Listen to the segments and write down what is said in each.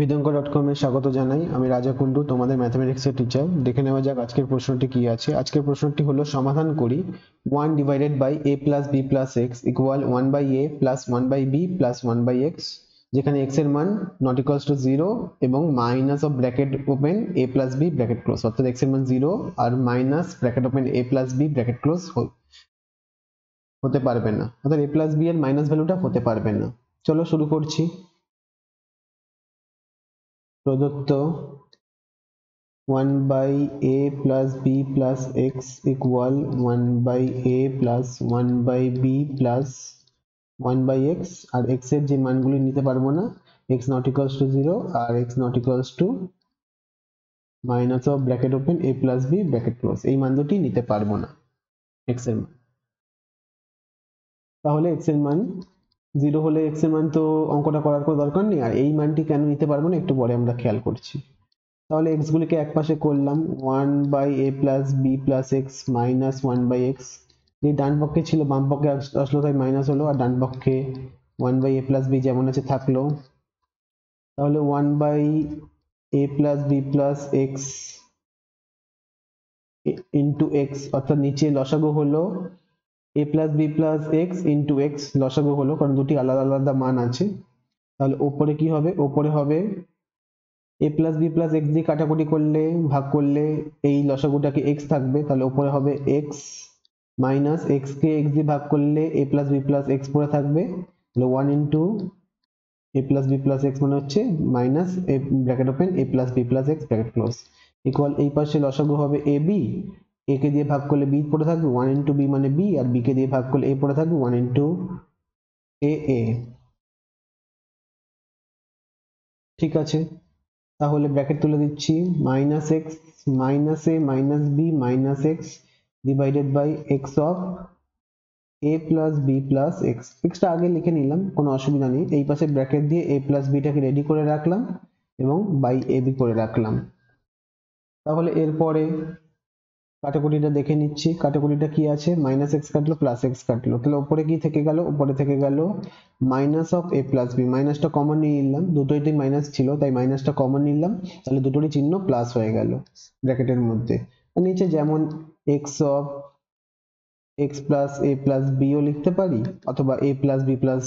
বিদঙ্ক dot A স্বাগত জানাই আমি রাজা কুন্ডু তোমাদের এর টিচার দেখে নেওয়া যাক আজকের প্রশ্নটি কি আছে আজকের প্রশ্নটি হলো সমাধান করি one divided by A plus B plus X equal one by A plus one by B plus one by X যেখানে এক্স এর মান নট ইকুয়ালস টু জিরো এবং minus of bracket open A plus B bracket close অর্থাৎ X এর মান zero আর minus bracket open A plus B bracket close হতে পারবে না অর্থাৎ এ প্লাস বি এর মাইনাস ভ্যালুটা হতে পারবে না চলো শুরু করছি প্রদত্ত one by A plus B plus X equal one by A plus one by B plus one by X আর এক্স এর যে মানগুলি নিতে পারবো না X not equals to zero আর X not equals to minus of bracket open A plus B bracket close এই মান দুটি নিতে পারবো না এক্স এর মান তাহলে এক্স এর মান জিরো হলে এক্স এর মান তো অঙ্কটা করার কোনো দরকার নেই আর এই মানটি কেন নিতে পারবো না একটু পরে আমরা খেয়াল করছি তাহলে এক্স গুলিকে এক পাশে করলাম one by A plus B plus X minus one by X যে ডান পক্ষে ছিল বাম পক্ষে আসলো তাই মাইনাস হলো আর ডান পক্ষে one by A plus B যেমন আছে থাকলো তাহলে one by A plus B plus X into X অর্থাৎ নিচে লসাগু হলো A plus B plus X into X লসাগু হলো কারণ দুটি আলাদা আলাদা মান আছে তাহলে ওপরে কি হবে ওপরে হবে A plus B plus X দিয়ে কাটাকুটি করলে ভাগ করলে এই লসাগুটাকে এক্স থাকবে তাহলে ওপরে হবে এক্স মাইনাস এক্সকে এক্স দিয়ে ভাগ করলে A plus B plus X পরে থাকবে তাহলে one into A plus B plus X মানে হচ্ছে minus A bracket open A plus B plus X bracket close equal এই পাশে লসাগু হবে এ বি এ কে দিয়ে ভাগ করলে বি পড়ে থাকবে ওয়ান ইন্টু বি মানে বি আর বি দিয়ে ভাগ করলে এ পড়ে থাকবে ওয়ান ইন্টু এ ঠিক আছে তাহলে ব্র্যাকেট তুলে দিচ্ছি minus X minus A minus B minus X divided by X of A plus B plus X এক্সটা আগে লিখে নিলাম কোনো অসুবিধা নেই এই পাশে ব্র্যাকেট দিয়ে এ প্লাস বিটাকে রেডি করে রাখলাম এবং বাই এ বি করে রাখলাম তাহলে এরপরে কাটাকুটিটা দেখে নিচ্ছি কাটাকুটিটা কি আছে মাইনাস এক্স কাটলো প্লাস এক্স কাটলো তাহলে উপরে কি থেকে গেল উপরে থেকে গেল minus of A plus B মাইনাসটা কমন নিয়ে নিলাম দুটোইতেই মাইনাস ছিল তাই মাইনাসটা কমন নিলাম তাহলে দুটোরই চিহ্ন প্লাস হয়ে গেল ব্র্যাকেটের মধ্যে নিচে যেমন X of X plus A plus বিও লিখতে পারি অথবা A plus B plus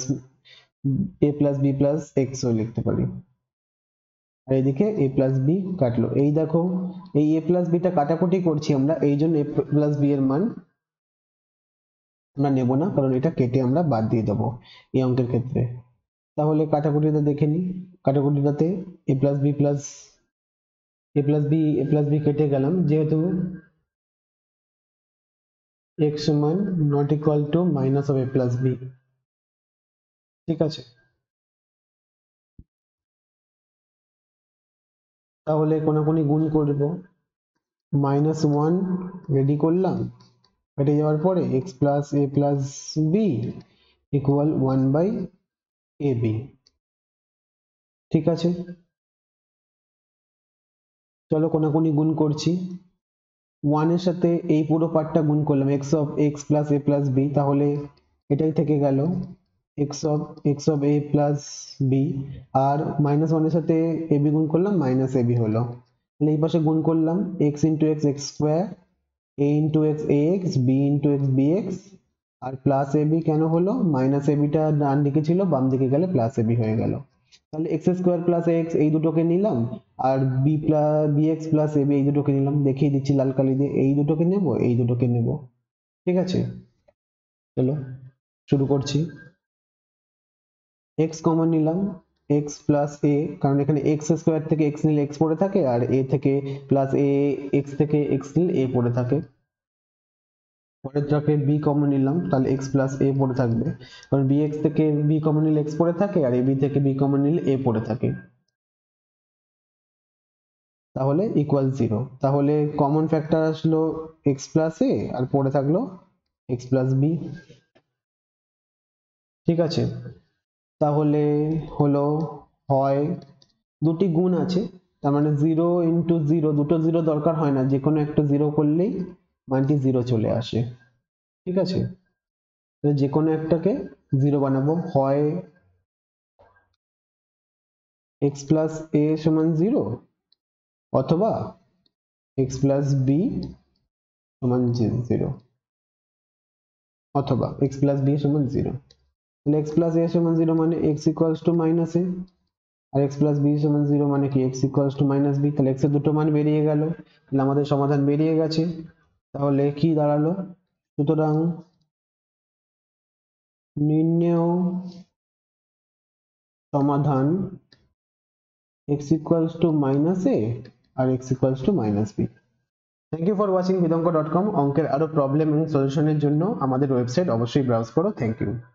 A plus B plus এক্সও লিখতে পারি আর এদিকে এ প্লাস বি কাটলো এই দেখো এই এ প্লাস বিটা কাটাকুটি করছি আমরা এই জন্য এ প্লাস বি এর মান আমরা নেব না কারণ এটা কেটে আমরা বাদ দিয়ে দেবো এই অঙ্কের ক্ষেত্রে তাহলে কাটাকুটিটা দেখে নিই কাটাকুটিটাতে A plus B plus A plus B A plus B কেটে গেলাম যেহেতু x সমান not equal to minus of A plus B ঠিক আছে তাহলে কোনাকুনি গুণ করব মাইনাস ওয়ান রেডি করলাম কেটে যাওয়ার পরে X plus A plus B equal one by A B ঠিক আছে চলো কোনাকুনি গুণ করছি ওয়ানের সাথে এই পুরো পার্টটা গুণ করলাম X of X plus A plus B তাহলে এটাই থেকে গেল x of x of a plus b আর মাইনাস ওয়ানের সাথে ab গুণ করলাম মাইনাস ab হলো তাহলে এই পাশে গুণ করলাম x into X X square A into X X B into X B X আর প্লাস এ বি কেন হলো মাইনাস এবিটা ডান দিকে ছিল বাম দিকে গেলে প্লাস এ হয়ে গেল তাহলে এক্স স্কোয়ার প্লাস এক্স এই দুটোকে নিলাম আর B plus B X plus A B এই দুটোকে নিলাম দেখিয়ে দিচ্ছি লাল কালি দিয়ে এই দুটোকে নেব এই দুটোকে নেব ঠিক আছে চলো শুরু করছি এক্স কমন নিলাম x প্লাস এ কারণ এখানে এক্স স্কোয়ার থেকে এক্স নিলে এক্স পড়ে থাকে আর এ থেকে প্লাস এ এক্স থেকে এক্স নিলে এ পড়ে থাকে পরের ব্র্যাকেট বি কমন নিলাম তাহলে এক্স প্লাস এ পড়ে থাকবে কারণ বি এক্স থেকে বি কমন নিলে এক্স পড়ে থাকে আর এ বি থেকে বি কমন নিলে এ পড়ে থাকে তাহলে ইকুয়াল জিরো তাহলে কমন ফ্যাক্টর আসলো এক্স প্লাস এ আর পড়ে থাকলো এক্স প্লাস বি ঠিক আছে তাহলে হলো হয় দুটি গুণ আছে তার মানে জিরো ইন্টু জিরো দুটো জিরো দরকার হয় না যে কোনো একটা জিরো করলেই মানটি জিরো চলে আসে ঠিক আছে যে কোনো একটাকে জিরো বানাবো হয় এক্স প্লাস এ সমান জিরো অথবা এক্স প্লাস বি সমান জিরো অথবা এক্স প্লাস বি সমান জিরো তাহলে এক্স প্লাস এ সমান জিরো মানে x equals to minus a আর এক্স প্লাস বি সমান জিরো মানে কি x equals to minus b তাহলে এক্সের দুটো মান বেরিয়ে গেল তাহলে আমাদের সমাধান বেরিয়ে গেছে তাহলে কি দাঁড়ালো সুতরাং নির্ণেয় সমাধান x equals to minus a আর x equals to minus b thank you for watching বিদঙ্ক ডট কম অঙ্কের আরও প্রবলেম এবং সলিউশনের জন্য আমাদের ওয়েবসাইট অবশ্যই ব্রাউজ করো থ্যাংক ইউ